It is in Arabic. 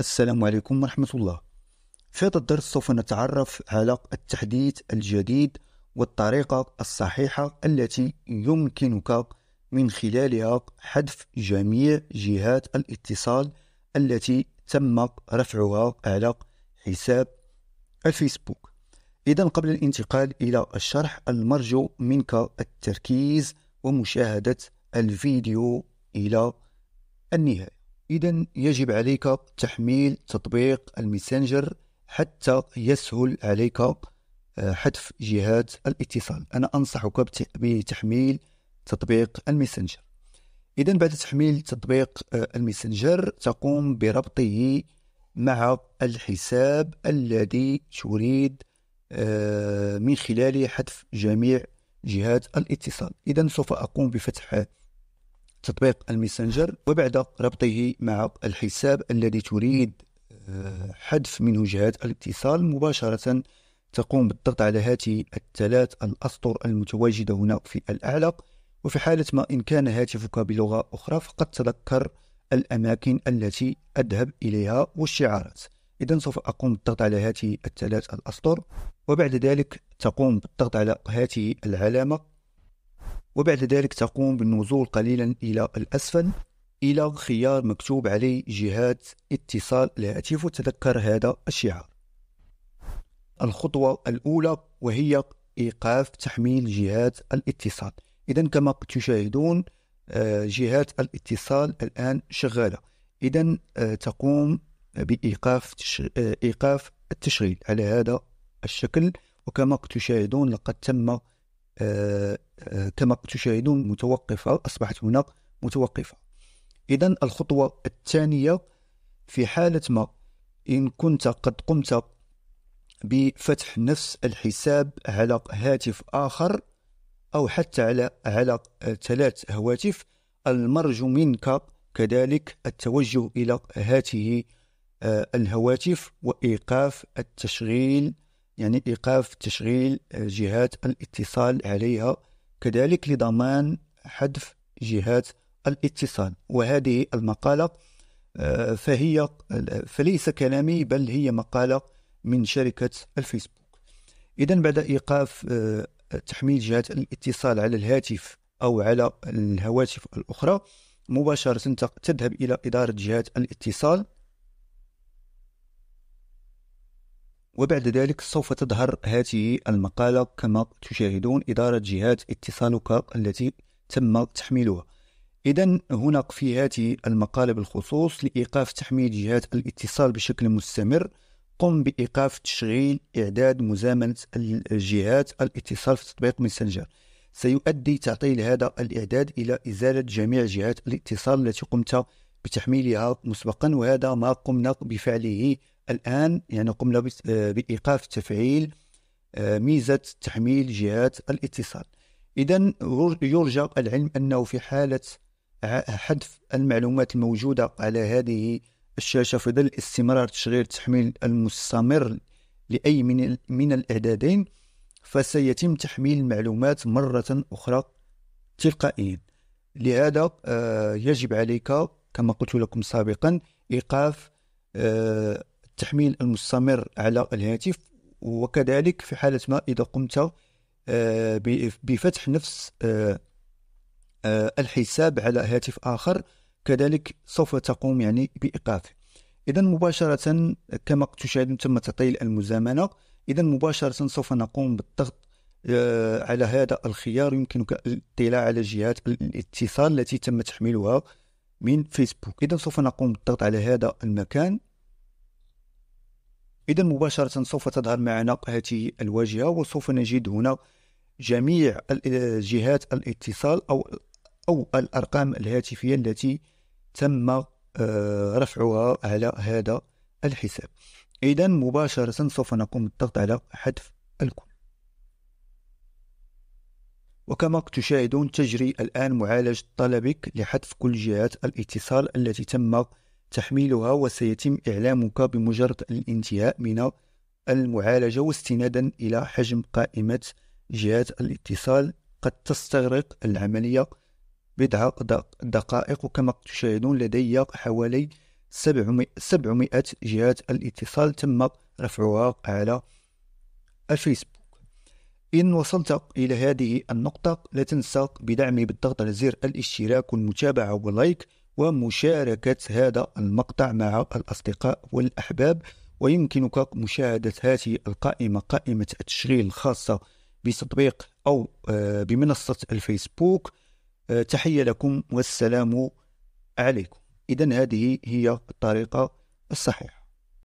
السلام عليكم ورحمة الله في هذا الدرس سوف نتعرف على التحديث الجديد والطريقة الصحيحة التي يمكنك من خلالها حذف جميع جهات الاتصال التي تم رفعها على حساب الفيسبوك إذا قبل الانتقال إلى الشرح المرجو منك التركيز ومشاهدة الفيديو إلى النهاية إذا يجب عليك تحميل تطبيق الميسنجر حتى يسهل عليك آه، حذف جهات الاتصال أنا أنصحك بتحميل تطبيق الميسنجر إذا بعد تحميل تطبيق آه، الميسنجر تقوم بربطه مع الحساب الذي تريد آه، من خلاله حذف جميع جهات الاتصال إذا سوف أقوم بفتح تطبيق الميسنجر وبعد ربطه مع الحساب الذي تريد آه، حذف منه جهات الاتصال مباشرة تقوم بالضغط على هذه الثلاث الأسطر المتواجدة هنا في الأعلى وفي حالة ما إن كان هاتفك بلغة أخرى فقد تذكر الأماكن التي أذهب إليها والشعارات إذا سوف أقوم بالضغط على هذه الثلاث الأسطر وبعد ذلك تقوم بالضغط على هذه العلامة وبعد ذلك تقوم بالنزول قليلا إلى الأسفل إلى خيار مكتوب عليه جهات اتصال الهاتف وتذكر هذا الشعار الخطوة الأولى وهي إيقاف تحميل جهات الاتصال إذا كما تشاهدون آه، جهات الاتصال الآن شغالة إذا آه، تقوم بإيقاف آه، إيقاف التشغيل على هذا الشكل وكما تشاهدون لقد تم آه، آه، كما تشاهدون متوقفة أصبحت هناك متوقفة إذا الخطوة الثانية في حالة ما إن كنت قد قمت بفتح نفس الحساب على هاتف آخر أو حتى على على ثلاث هواتف المرجو منك كذلك التوجه إلى هاته آه، الهواتف وإيقاف التشغيل يعني إيقاف تشغيل جهات الاتصال عليها كذلك لضمان حذف جهات الاتصال وهذه المقالة آه، فهي فليس كلامي بل هي مقالة من شركة الفيسبوك إذا بعد إيقاف آه، تحميل جهات الاتصال على الهاتف أو على الهواتف الأخرى مباشرة تذهب إلى إدارة جهات الاتصال وبعد ذلك سوف تظهر هذه المقالة كما تشاهدون إدارة جهات اتصالك التي تم تحميلها إذا هنا في هذه المقالة بالخصوص لإيقاف تحميل جهات الاتصال بشكل مستمر قم بإيقاف تشغيل إعداد مزامنة الجهات الاتصال في تطبيق مسنجر سيؤدي تعطيل هذا الإعداد إلى إزالة جميع جهات الاتصال التي قمت بتحميلها مسبقا وهذا ما قمنا بفعله الآن يعني قمنا آه، بإيقاف تفعيل آه، ميزة تحميل جهات الاتصال إذا يرجى العلم أنه في حالة حذف المعلومات الموجودة على هذه الشاشة في ظل استمرار تشغيل التحميل المستمر لأي من, من الإعدادين فسيتم تحميل المعلومات مرة أخرى تلقائيا لهذا آه، يجب عليك كما قلت لكم سابقا إيقاف التحميل المستمر على الهاتف وكذلك في حالة ما إذا قمت آه، بفتح نفس آه، آه، الحساب على هاتف آخر كذلك سوف تقوم يعني بإيقافه إذا مباشرة كما تشاهدون تم تطيل المزامنة إذا مباشرة سوف نقوم بالضغط على هذا الخيار يمكنك الاطلاع على جهات الاتصال التي تم تحميلها من فيسبوك إذا سوف نقوم بالضغط على هذا المكان إذا مباشرة سوف تظهر معنا هذه الواجهة وسوف نجد هنا جميع جهات الاتصال أو أو الأرقام الهاتفية التي تم آه، رفعها على هذا الحساب إذا مباشرة سوف نقوم بالضغط على حذف الكل وكما تشاهدون تجري الآن معالجة طلبك لحذف كل جهات الاتصال التي تم تحميلها وسيتم إعلامك بمجرد الانتهاء من المعالجة واستنادا إلى حجم قائمة جهات الاتصال قد تستغرق العملية بضع دقائق وكما تشاهدون لدي حوالي 700 جهات الاتصال تم رفعها على الفيسبوك إن وصلت إلى هذه النقطة لا تنسى بدعمي بالضغط على زر الاشتراك والمتابعة واللايك ومشاركة هذا المقطع مع الأصدقاء والأحباب ويمكنك مشاهدة هذه القائمة قائمة التشغيل الخاصة بتطبيق أو آه، بمنصة الفيسبوك آه، تحية لكم والسلام عليكم إذا هذه هي الطريقة الصحيحة